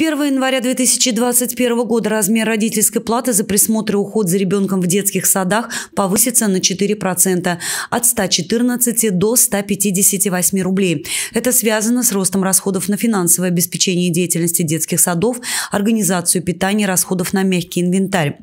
1 января 2021 года размер родительской платы за присмотр и уход за ребенком в детских садах повысится на 4% от 114 до 158 рублей. Это связано с ростом расходов на финансовое обеспечение деятельности детских садов, организацию питания, расходов на мягкий инвентарь.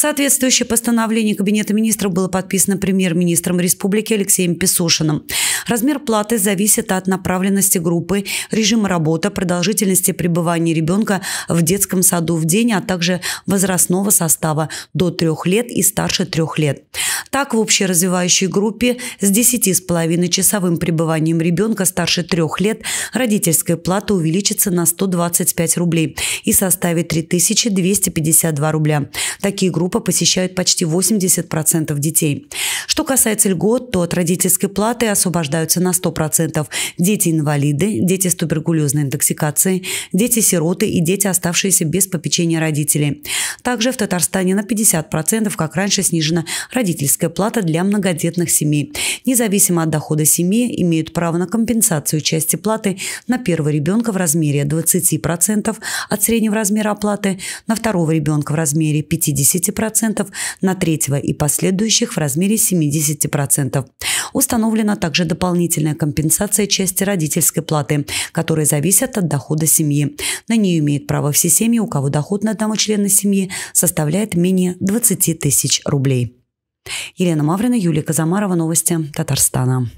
Соответствующее постановление Кабинета министров было подписано премьер-министром республики Алексеем Песушиным. Размер платы зависит от направленности группы, режима работы, продолжительности пребывания ребенка в детском саду в день, а также возрастного состава до трех лет и старше трех лет. Так, в общеразвивающей группе с 10,5 часовым пребыванием ребенка старше трех лет родительская плата увеличится на 125 рублей и составит 3252 рубля. Такие группы группа посещают почти 80% детей. Что касается льгот, то от родительской платы освобождаются на 100% дети-инвалиды, дети с туберкулезной интоксикацией, дети-сироты и дети, оставшиеся без попечения родителей. Также в Татарстане на 50%, как раньше, снижена родительская плата для многодетных семей. Независимо от дохода семьи, имеют право на компенсацию части платы на первого ребенка в размере 20% от среднего размера оплаты, на второго ребенка в размере 50%, на третьего и последующих в размере 70%. 70%. Установлена также дополнительная компенсация части родительской платы, которая зависит от дохода семьи. На нее имеет право все семьи, у кого доход на одного члена семьи составляет менее 20 тысяч рублей. Елена Маврина, Юлия Казамарова, новости Татарстана.